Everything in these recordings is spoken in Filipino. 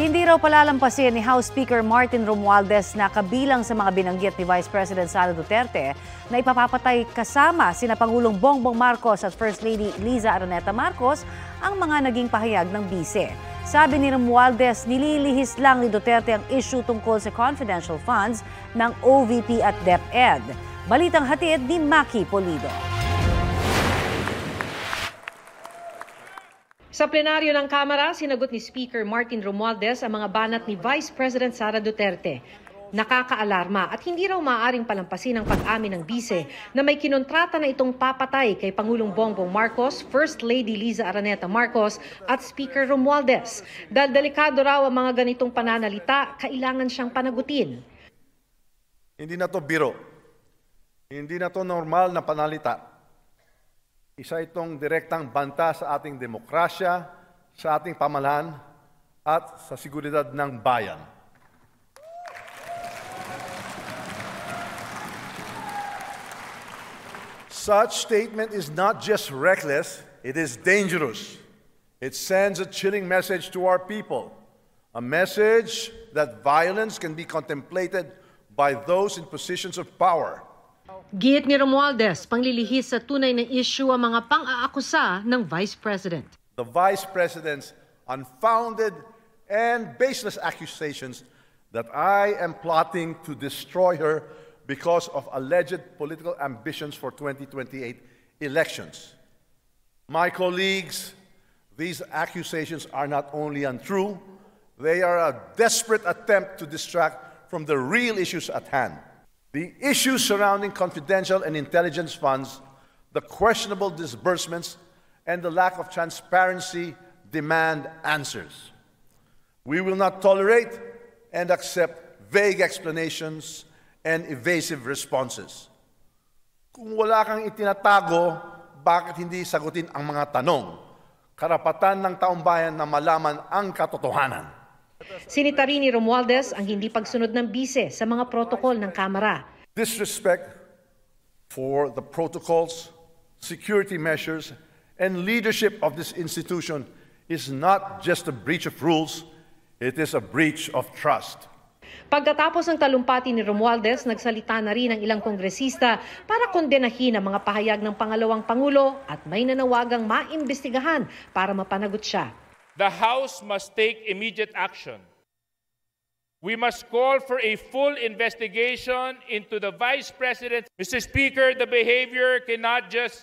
Hindi raw palalampasin ni House Speaker Martin Romualdez na kabilang sa mga binanggit ni Vice President Sara Duterte na ipapapatay kasama sina Pangulong Bongbong Marcos at First Lady Liza Araneta Marcos ang mga naging pahayag ng bise. Sabi ni Romualdez, nililihis lang ni Duterte ang issue tungkol sa confidential funds ng OVP at DepEd. Balitang hatid ni Maki Polido. Sa plenaryo ng Kamara, sinagot ni Speaker Martin Romualdez ang mga banat ni Vice President Sara Duterte. Nakakaalarma at hindi raw maaaring palampasin ang pag-amin ng bise na may kinontrata na itong papatay kay Pangulong Bongbong Marcos, First Lady Liza Araneta Marcos at Speaker Romualdez. Dahil delikado raw ang mga ganitong pananalita, kailangan siyang panagutin. Hindi na to biro. Hindi na to normal na panalita Isa itong direktang banta sa ating demokrasya, sa ating at sa seguridad ng bayan. Such statement is not just reckless, it is dangerous. It sends a chilling message to our people, a message that violence can be contemplated by those in positions of power Giit ni Romualdez, panglilihis sa tunay na issue ang mga pang-aakusa ng Vice President. The Vice President's unfounded and baseless accusations that I am plotting to destroy her because of alleged political ambitions for 2028 elections. My colleagues, these accusations are not only untrue, they are a desperate attempt to distract from the real issues at hand. The issues surrounding confidential and intelligence funds, the questionable disbursements, and the lack of transparency demand answers. We will not tolerate and accept vague explanations and evasive responses. Kung wala kang itinatago, bakit hindi sagutin ang mga tanong? Karapatan ng taong bayan na malaman ang katotohanan. Si ni Romualdez ang hindi pagsunod ng bise sa mga protocol ng Kamara. Disrespect for the protocols, security measures, and leadership of this institution is not just a breach of rules, it is a breach of trust. Pagkatapos ng talumpati ni Romualdez, nagsalita na rin ang ilang kongresista para kondenahin ang mga pahayag ng pangalawang pangulo at may nanawagang maimbestigahan para mapanagot siya the House must take immediate action. We must call for a full investigation into the Vice President. Mr. Speaker, the behavior cannot just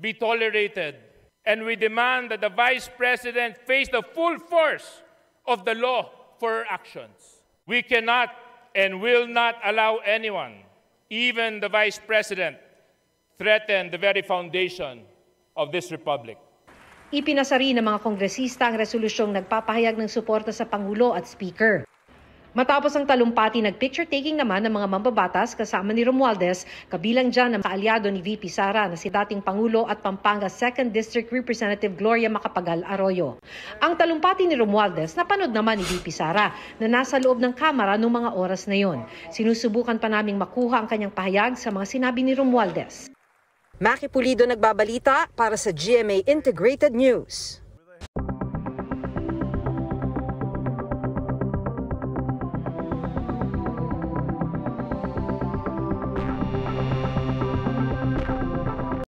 be tolerated. And we demand that the Vice President face the full force of the law for her actions. We cannot and will not allow anyone, even the Vice President, threaten the very foundation of this republic. Ipinasari ng mga kongresista ang resolusyong nagpapahayag ng suporta sa Pangulo at Speaker. Matapos ang talumpati, nag-picture-taking naman ng mga mambabatas kasama ni Romualdez, kabilang dyan ang kaalyado ni VP Sara na si dating Pangulo at Pampanga 2nd District Representative Gloria Macapagal Arroyo. Ang talumpati ni Romualdez napanood naman ni VP Sara na nasa loob ng kamera noong mga oras na yon. Sinusubukan pa naming makuha ang kanyang pahayag sa mga sinabi ni Romualdez. Maki Pulido nagbabalita para sa GMA Integrated News.